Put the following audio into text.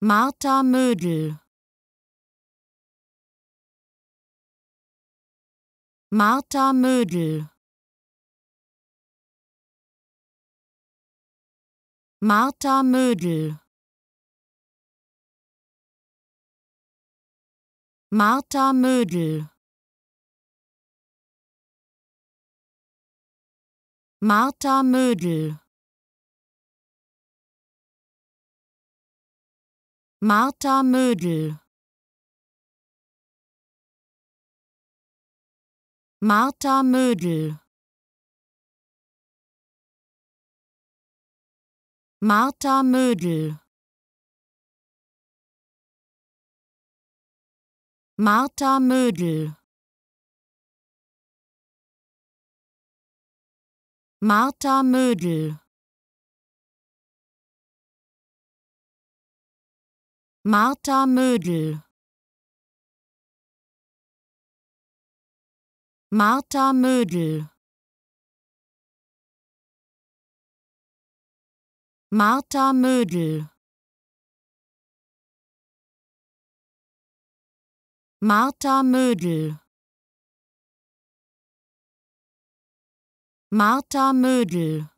Martha Mödel Martha Mödel Martha Mödel Martha Mödel Martha Mödel Martha Mödel Martha Mödel Martha Mödel Martha Mödel Martha Mödel Martha Mödel Martha Mödel Martha Mödel Martha Mödel Martha Mödel